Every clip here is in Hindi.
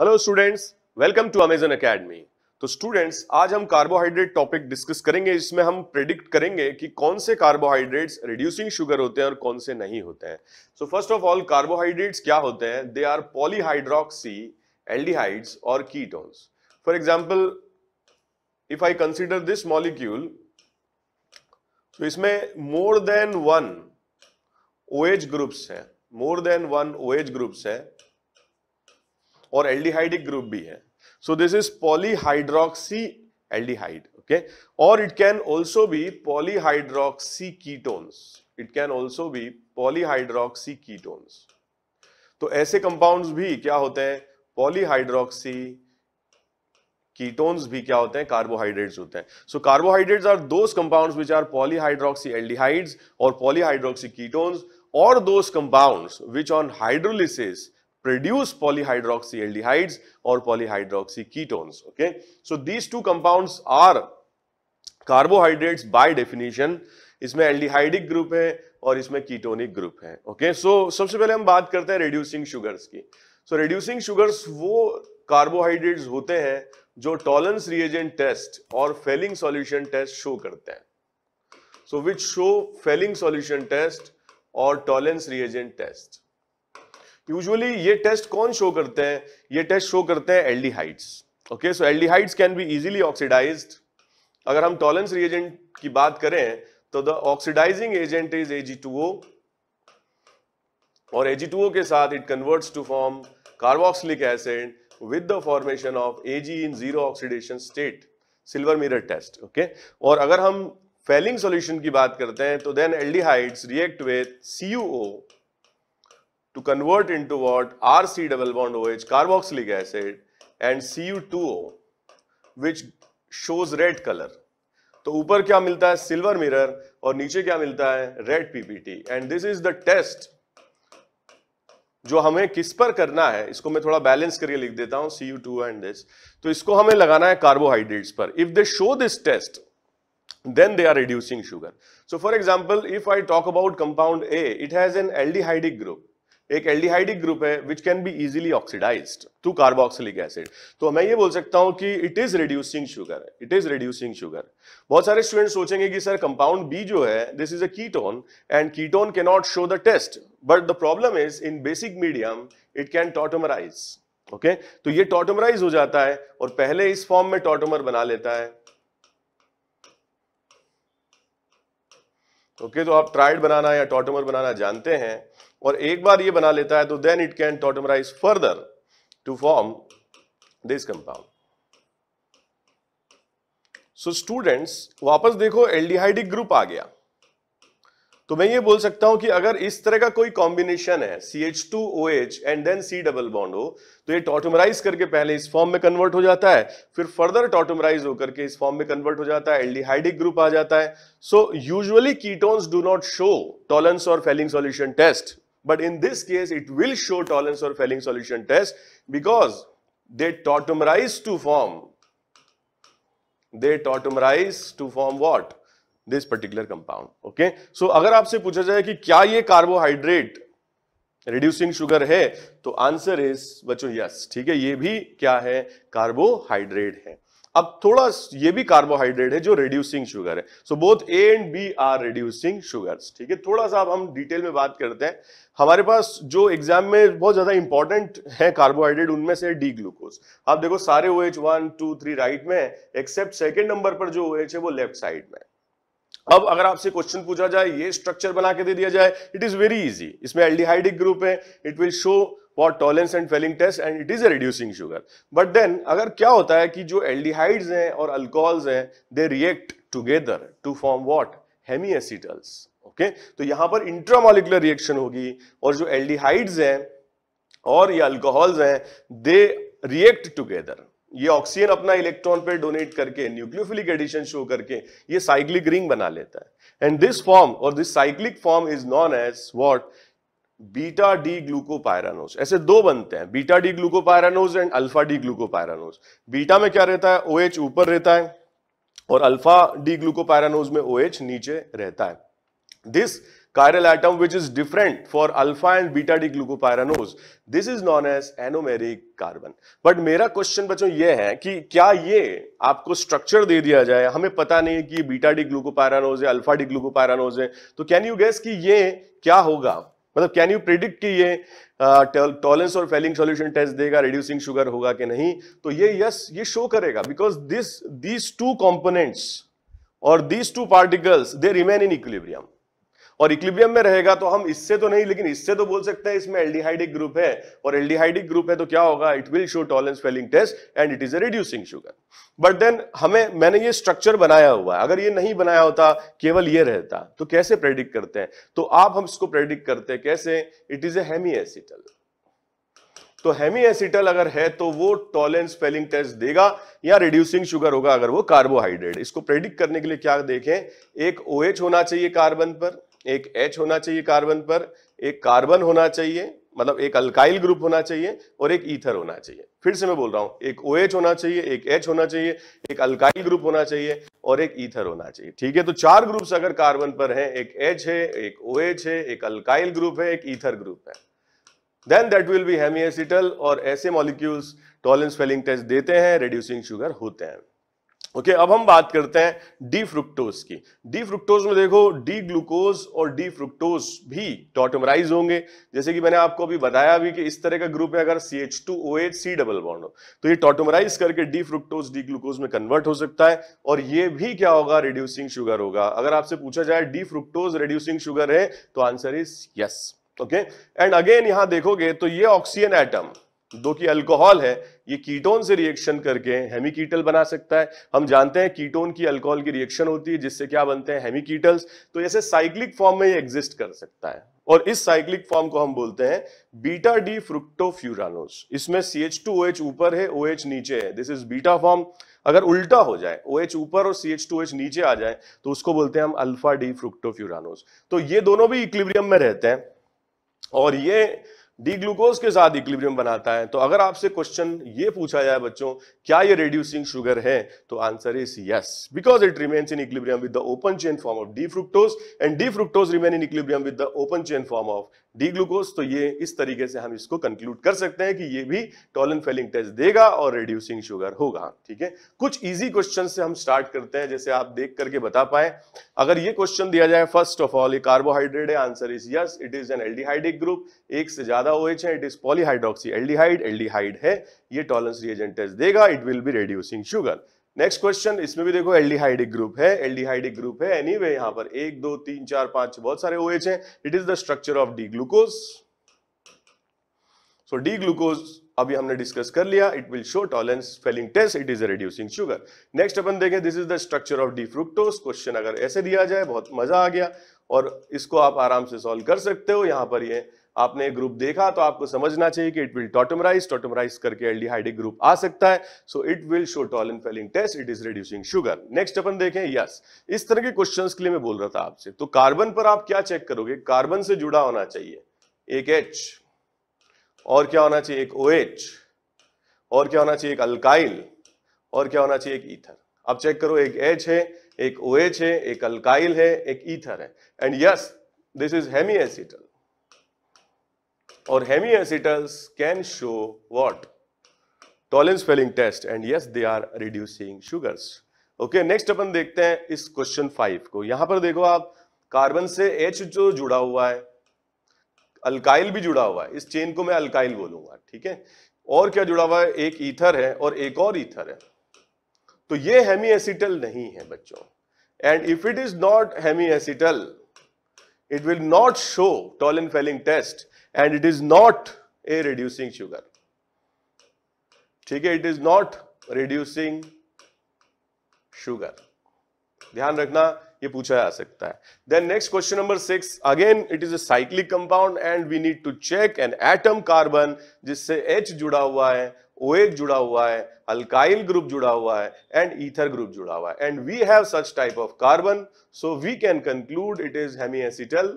Hello students welcome to Amazon academy तो स्टूडेंट्स आज हम कार्बोहाइड्रेट टॉपिक डिस्कस करेंगे इसमें हम प्रिडिक्ट करेंगे कि कौन से कार्बोहाइड्रेट्स रिड्यूसिंग शुगर होते हैं और कौन से नहीं होते हैं so first of all carbohydrates क्या होते हैं दे आर पॉलीहाइड्रोक्सी एल्डिहाइड्स और ketones for example if I consider this molecule तो इसमें more than one O groups हैं more than one O groups हैं और एल्डिहाइडिक ग्रुप भी है this is polyhydroxy aldehyde okay और it can also be polyhydroxy ketones it can also be polyhydroxy ketones तो ऐसे कंपाउंड्स भी क्या होते हैं पॉलीहाइड्रोक्सी कीटोन्स भी क्या होते हैं कार्बोहाइड्रेट्स होते हैं so carbohydrates are those compounds which are polyhydroxy aldehydes और पॉलीहाइड्रोक्सी कीटोन्स और those compounds which on hydrolysis produce polyhydroxyaldehydes or polyhydroxy ketones okay so these two compounds are carbohydrates by definition इसमें एल्डिहाइडिक ग्रुप है और इसमें कीटोनिक ग्रुप है ओके सो so, सबसे पहले हम बात करते हैं रिड्यूसिंग शुगर्स की सो रिड्यूसिंग शुगर्स वो कार्बोहाइड्रेट्स होते हैं जो टॉलेंस रिएजेंट टेस्ट और फेलिंग सॉल्यूशन टेस्ट शो करते हैं so which show Fehling solution test और टॉलेंस रिएजेंट टेस्ट यूजुअली ये टेस्ट कौन शो करते हैं ये टेस्ट शो करते हैं L okay so L can be easily oxidise अगर हम टॉलेंस रिएजेंट की बात करें तो the oxidising agent is AG और ए e के साथ it converts to form carboxylic acid with the formation of Ag in zero oxidation state silver mirror test okay और अगर हम फेलिंग सॉल्यूशन की बात करते हैं तो then aldehydes react with CuO to convert into what RC double bond OH carboxylic acid and Cu2O which shows red color. तो ऊपर क्या मिलता है सिल्वर मिरर और नीचे क्या मिलता है red PPT and this is the test जो हमें किस पर करना है इसको मैं थोड़ा बैलेंस करके लिख देता हूं C U two and this तो इसको हमें लगाना है कार्बोहाइड्रेट्स पर if they show this test then they are reducing sugar. So for example, if I talk about compound A, it has an aldehydic group. एक एल्डिहाइडिक ग्रुप है which can be easily oxidise to carboxylic acid तो मैं ये बोल सकता हूं कि it is reducing sugar it is reducing sugar बहुत सारे स्टूडेंट सोचेंगे कि सर कंपाउंड बी जो है this is a ketone and ketone के not show the test but the problem is in basic medium it can tautomerise okay तो ये टॉटोमराइज हो जाता है और पहले इस फॉर्म में टॉटोमर बना लेता है ओके okay, तो आप ट्राइड बनाना या टॉटोमर बनाना जानते हैं और एक बार ये बना लेता है तो then it can tautomerise further to form this compound so students वापस देखो एल्डिहाइडिक ग्रुप आ गया तो मैं ये बोल सकता हूं कि अगर इस तरह का कोई कॉम्बिनेशन है C H two O H and then C double bond हो तो ये टोटोमराइज करके पहले इस फॉर्म में कन्वर्ट हो जाता है फिर फर्दर टॉटोमराइज होकर के इस फॉर्म में कन्वर्ट हो जाता है एल्डिहाइडिक ग्रुप आ जाता है so usually ketones do not show Tollens और Fehling solution test But in this case, it will show tolerance or failing solution test because they tautomerize to form. They tautomerize to form what? This particular compound okay so अगर आपसे पूछा जाए कि क्या ये कार्बोहाइड्रेट रिड्यूसिंग शुगर है तो आंसर इज बच्चों यस ठीक है ये भी क्या है कार्बोहाइड्रेट है अब थोड़ा ये भी कार्बोहाइड्रेट है जो रिड्यूसिंग शुगर है so both A and B are reducing sugars ठीक है थोड़ा सा अब हम डिटेल में बात करते हैं हमारे पास जो एग्जाम में बहुत ज्यादा इंपॉर्टेंट है कार्बोहाइड्रेट उनमें से डी ग्लूकोज आप देखो सारे O H one two three right में एक्सेप्ट सेकेंड नंबर पर जो ओ OH एच है वो लेफ्ट साइड में अब अगर आपसे क्वेश्चन पूछा जाए ये स्ट्रक्चर बना के दे दिया जाए इट इज वेरी इजी इसमें एल्डिहाइडिक ग्रुप है it will show what Tollens and Fehling test and it is a reducing sugar but then अगर क्या होता है कि जो एल्डिहाइड्स हैं और अल्कोहल्स हैं they react together to form what hemiacetals okay तो यहां पर इंट्रामोलिकुलर रिएक्शन होगी और जो एल्डिहाइड्स हैं और ये अल्कोहल्स हैं दे रिएक्ट टुगेदर ये ऑक्सीजन अपना इलेक्ट्रॉन पे डोनेट करके न्यूक्लियोफिलिक एडिशन शो करके ये साइक्लिक रिंग बना लेता है एंड दिस फॉर्म और this cyclic form is known as what beta D glucopyranose ऐसे दो बनते हैं beta D glucopyranose and alpha D glucopyranose beta में क्या रहता है ओ ऊपर रहता है और अल्फा डी ग्लूकोपायरानोज में ओ नीचे रहता है This chiral atom which is different for alpha and beta D-glucopyranose, this is known as anomeric carbon. But मेरा क्वेश्चन बच्चों ये है कि क्या ये आपको स्ट्रक्चर दे दिया जाए हमें पता नहीं है कि बीटा डी ग्लूकोपायरानोज है अल्फा डी ग्लूकोपायरानोज है तो कैन यू गैस कि ये क्या होगा मतलब कैन यू प्रिडिक्ट कि ये टॉलेंस और फेलिंग सॉल्यूशन टेस्ट देगा रिड्यूसिंग शुगर होगा कि नहीं तो ये यस ये शो करेगा because this these two components और these two particles they remain in equilibrium और इक्लिबियम में रहेगा तो हम इससे तो नहीं लेकिन इससे तो बोल सकते हैं इसमें एल्डिहाइडिक ग्रुप है और एल्डिहाइडिक ग्रुप है तो क्या होगा it will show Tollens Fehling test and it is a reducing sugar but then हमें मैंने ये स्ट्रक्चर बनाया हुआ है अगर ये नहीं बनाया होता केवल ये रहता तो कैसे प्रेडिक्ट करते हैं तो आप हम इसको प्रेडिक्ट करते हैं कैसे इट इज एमी एसिटल तो हेमी एसिटल अगर है तो वो टॉलेंस स्पेलिंग टेस्ट देगा या रिड्यूसिंग शुगर होगा अगर वो कार्बोहाइड्रेट इसको प्रेडिक्ट करने के लिए क्या देखें एक ओएच OH होना चाहिए कार्बन पर एक एच होना चाहिए कार्बन पर एक कार्बन होना चाहिए मतलब एक अल्काइल ग्रुप होना चाहिए और एक ईथर होना चाहिए फिर से मैं बोल रहा हूं एक ओ OH होना चाहिए एक एच होना चाहिए एक अल्काइल ग्रुप होना चाहिए और एक ईथर होना चाहिए ठीक है तो चार ग्रुप्स अगर कार्बन पर हैं एक एच है एक ओ OH है एक अल्काइल ग्रुप है एक ईथर ग्रुप है then that will be hemiacetal और ऐसे मॉलिक्यूल्स टॉलेंस फेलिंग टेस्ट देते हैं रिड्यूसिंग शुगर होते हैं ओके okay, अब हम बात करते हैं डी फ्रुक्टोज की डी फ्रुक्टोज में देखो डी ग्लूकोज और डी फ्रुक्टोज भी टोटोमराइज होंगे जैसे कि मैंने आपको अभी बताया भी कि इस तरह का ग्रुप है अगर C H two O H C double bond हो तो ये टोटोमराइज करके डी फ्रुक्टोज डी ग्लूकोज में कन्वर्ट हो सकता है और ये भी क्या होगा रिड्यूसिंग शुगर होगा अगर आपसे पूछा जाए डी फ्रुक्टोज रिड्यूसिंग शुगर है तो answer is yes okay and again यहां देखोगे तो ये ऑक्सीजन एटम जो कि अल्कोहल है ये कीटोन से रिएक्शन करके हेमिकीटल बना सकता है हम जानते हैं कीटोन की अल्कोहल की रिएक्शन होती है जिससे क्या बनते हैं हेमिकीटल्स तो ऐसे साइक्लिक फॉर्म में ये एग्जिस्ट कर सकता है और इस साइक्लिक फॉर्म को हम बोलते हैं बीटा डी फ्रुक्टोफ्यूरानोस इसमें C H two O H ऊपर है ओ एच नीचे है दिस इज बीटा फॉर्म अगर उल्टा हो जाए ओ एच ऊपर और सी एच टू एच नीचे आ जाए तो उसको बोलते हैं हम अल्फा डी फ्रुक्टोफ्यूरानोस तो ये दोनों भी इक्लिब्रियम में रहते हैं और ये डी ग्लूकोज के साथ इक्लिब्रियम बनाता है तो अगर आपसे क्वेश्चन ये पूछा जाए बच्चों क्या ये रेड्यूसिंग शुगर है तो answer is yes because it remains in equilibrium with the open chain form of D fructose and D fructose remain in equilibrium with the open chain form of D glucose तो ये इस तरीके से हम इसको कंक्लूड कर सकते हैं कि ये भी टॉलन फेलिंग टेस्ट देगा और रिड्यूसिंग शुगर होगा ठीक है कुछ इजी क्वेश्चन से हम स्टार्ट करते हैं जैसे आप देख करके बता पाए अगर ये क्वेश्चन दिया जाए फर्स्ट ऑफ ऑल ये कार्बोहाइड्रेट है answer is yes it is an aldehydic group एक से ज्यादा ओ है it is polyhydroxy aldehyde aldehyde है ये टॉलेंस रिएजेंट टेस्ट देगा it will be reducing sugar next question इसमें भी देखो एल्डिहाइडिक ग्रुप है एल्डिहाइडिक ग्रुप है एनीवे anyway, यहां पर एक दो तीन चार पांच बहुत सारे ओएच हैं it is the structure of D glucose so D glucose अभी हमने डिस्कस कर लिया it will show Tollens Fehling test it is reducing sugar next अपन देखें this is the structure of D fructose question अगर ऐसे दिया जाए बहुत मजा आ गया और इसको आप आराम से सॉल्व कर सकते हो यहां पर ये यह आपने ग्रुप देखा तो आपको समझना चाहिए कि इट विल टोटोमराइज टोटोमराइज करके एल्डिहाइडिक ग्रुप आ सकता है so it will show Tollens Fehling test it is reducing sugar next अपन देखें यस इस तरह के क्वेश्चंस के लिए मैं बोल रहा था आपसे तो कार्बन पर आप क्या चेक करोगे कार्बन से जुड़ा होना चाहिए एक एच और क्या होना चाहिए एक ओ OH, और क्या होना चाहिए एक अल्काइल और क्या होना चाहिए एक ईथर आप चेक करो एक एच है एक ओ OH है एक अल्काइल है एक ईथर है and yes this is hemiacetal or hemiacetals can show what? Tollens Fehling test and yes they are reducing sugars okay next अपन देखते हैं इस क्वेश्चन फाइव को यहां पर देखो आप कार्बन से एच जो जुड़ा हुआ है अल्काइल भी जुड़ा हुआ है इस चेन को मैं अल्काइल बोलूंगा ठीक है और क्या जुड़ा हुआ है एक ईथर है और एक और ईथर है तो ये हेमी एसिटल नहीं है बच्चों and if it is not hemiacetal it will not show Tollens Fehling test and it is not a reducing sugar ठीक है it is not reducing sugar ध्यान रखना ये पूछा जा सकता है then next question number six again it is a cyclic compound and we need to check an atom carbon जिससे एच जुड़ा हुआ है OH जुड़ा हुआ है अल्काइल ग्रुप जुड़ा हुआ है एंड ईथर ग्रुप जुड़ा हुआ है and we have such type of carbon so we can conclude it is hemiacetal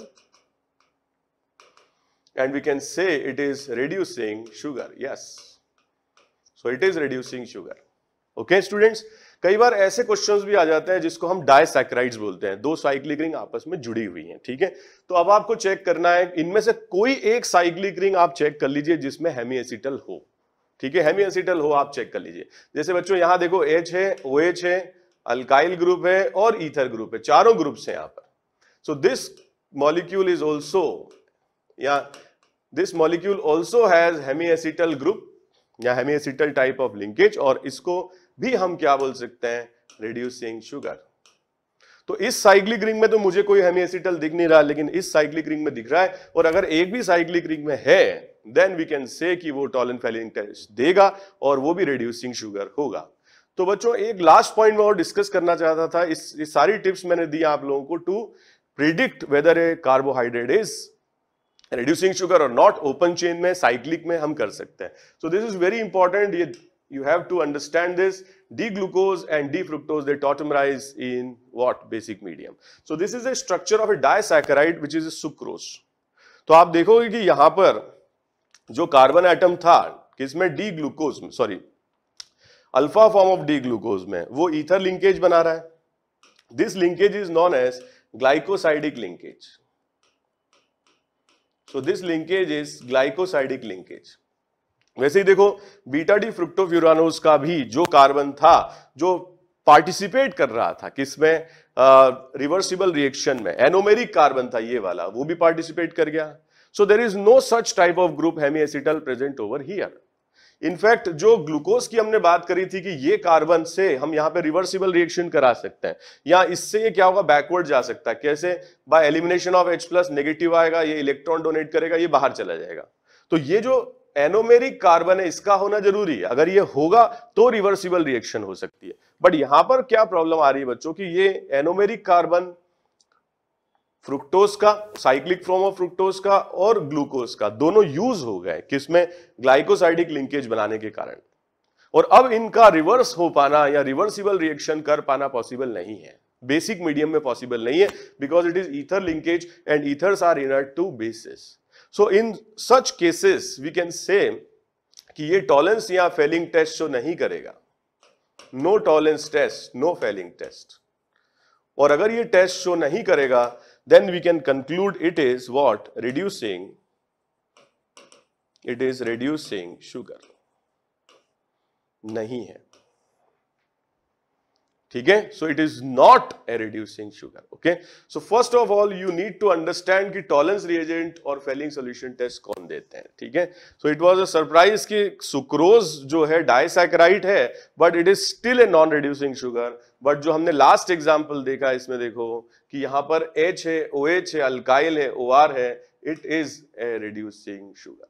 and we can say it is reducing sugar yes so it is reducing sugar okay students कई बार ऐसे क्वेश्चंस भी आ जाते हैं जिसको हम डायसेक्राइड्स बोलते हैं दो साइक्लिक रिंग आपस में जुड़ी हुई हैं ठीक है तो अब आपको चेक करना है इनमें से कोई एक साइक्लिक रिंग आप चेक कर लीजिए जिसमें हेमीएसिटल हो ठीक है हेमीएसिटल हो आप चेक कर लीजिए जैसे बच्चों यहां देखो एच है ओ OH है अल्काइल ग्रुप है और ईथर ग्रुप है चारों ग्रुप्स हैं यहां पर so this molecule is also या this molecule also has hemiacetal group या हेमीएसिटल टाइप ऑफ लिंकेज और इसको भी हम क्या बोल सकते हैं रिड्यूसिंग शुगर तो इस साइक्लिक रिंग में तो मुझे कोई हेमीएसिटल दिख नहीं रहा लेकिन इस साइक्लिक रिंग में दिख रहा है और अगर एक भी साइक्लिक रिंग में है देन वी कैन से कि वो टॉलन फेलिंग टेस्ट देगा और वो भी रिड्यूसिंग शुगर होगा तो बच्चों एक लास्ट पॉइंट में और डिस्कस करना चाहता था इस, इस सारी टिप्स मैंने दी आप लोगों को to predict whether a carbohydrate is reducing sugar और नॉट ओपन चेन में साइक्लिक में हम कर सकते हैं so this is very important ये have to understand this D glucose and and d-fructose they tautomerize in what basic medium so this is a structure of a disaccharide which is a तो आप देखोगे कि यहां पर जो कार्बन एटम था किसमें डी ग्लूकोज में sorry alpha form of D glucose में वो ईथर लिंकेज बना रहा है this linkage is known as glycosidic linkage so this linkage is glycosidic linkage वैसे ही देखो बीटा डी फ्रुक्टोफ्यूरानोस का भी जो कार्बन था जो पार्टिसिपेट कर रहा था किसमें रिवर्सिबल रिएक्शन में एनोमेरिक कार्बन था ये वाला वो भी पार्टिसिपेट कर गया so there is no such type of group hemiacetal present over here in fact जो ग्लूकोज की हमने बात करी थी कि ये कार्बन से हम यहाँ पे रिवर्सिबल रिएक्शन करा सकते हैं या इससे ये क्या होगा बैकवर्ड जा सकता है कैसे by elimination of H plus negative आएगा ये इलेक्ट्रॉन डोनेट करेगा ये बाहर चला जाएगा तो ये जो एनोमेरिक कार्बन है इसका होना जरूरी है अगर ये होगा तो रिवर्सिबल रिएक्शन हो सकती है बट यहां पर क्या प्रॉब्लम आ रही है बच्चों की ये एनोमेरिक कार्बन फ्रुक्टोज का साइक्लिक फॉर्म ऑफ फ्रुक्टोज का और ग्लूकोज का दोनों यूज हो गए किसमें ग्लाइकोसाइडिक लिंकेज बनाने के कारण और अब इनका रिवर्स हो पाना या रिवर्सिबल रिएक्शन कर पाना पॉसिबल नहीं है बेसिक मीडियम में पॉसिबल नहीं है because it is ether linkage and ethers are inert to bases so in such cases we can say कि ये टॉलेंस या फेलिंग टेस्ट शो नहीं करेगा no Tollens test no Fehling test और अगर ये टेस्ट शो नहीं करेगा then we can conclude it is what? Reducing, it is reducing sugar. नहीं है ठीक है so it is not a reducing sugar okay so first of all you need to understand कि टॉलेंस रिएजेंट और फेलिंग सोल्यूशन टेस्ट कौन देते हैं ठीक है so it was a surprise कि सुक्रोज जो है डाइसैक्राइट है but it is still a non reducing sugar but जो हमने लास्ट एग्जाम्पल देखा इसमें देखो कि यहाँ पर एच है ओ एच है अल्काइल है ओ आर है it is a reducing sugar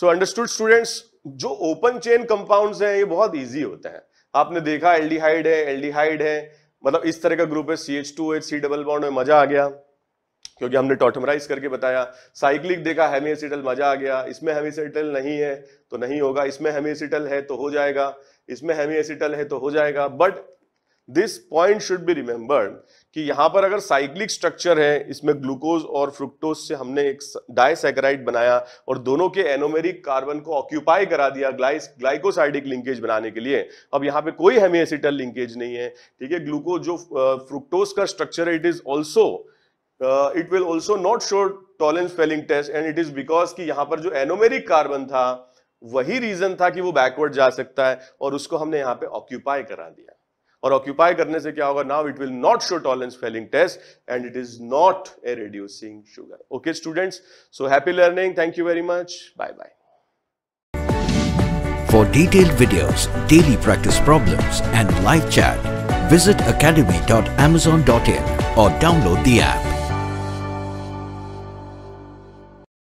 so understood students जो ओपन चेन कंपाउंड हैं ये बहुत ईजी होते हैं आपने देखा एल्डिहाइड है एल्डिहाइड है मतलब इस तरह का ग्रुप है C H two H C double bond में मजा आ गया क्योंकि हमने टोटमराइज करके बताया साइक्लिक देखा हेमीएसिटल मजा आ गया इसमें हेमीएसिटल नहीं है तो नहीं होगा इसमें हेमीसीटल है तो हो जाएगा इसमें हेमीएसिटल है तो हो जाएगा but this point should be remembered कि यहां पर अगर साइक्लिक स्ट्रक्चर है इसमें ग्लूकोज और फ्रुक्टोज से हमने एक डायसेक्राइड बनाया और दोनों के एनोमेरिक कार्बन को ऑक्यूपाई करा दिया ग्लाइस ग्लाइकोसाइडिक लिंकेज बनाने के लिए अब यहां पे कोई हेमिएसिटल लिंकेज नहीं है ठीक है ग्लूकोज जो फ्रुक्टोज का स्ट्रक्चर है it is also it will also not show Tollens Fehling test and it is because की यहां पर जो एनोमेरिक कार्बन था वही रीजन था कि वो बैकवर्ड जा सकता है और उसको हमने यहाँ पे ऑक्यूपाई करा दिया और ऑक्यूपाई करने से क्या होगा now it will not show Tollens Fehling test and it is not a reducing sugar okay students so happy learning thank you very much bye bye for detail video daily practice problem and live chat visit academy dot amazon dot in और डाउनलोड दी एप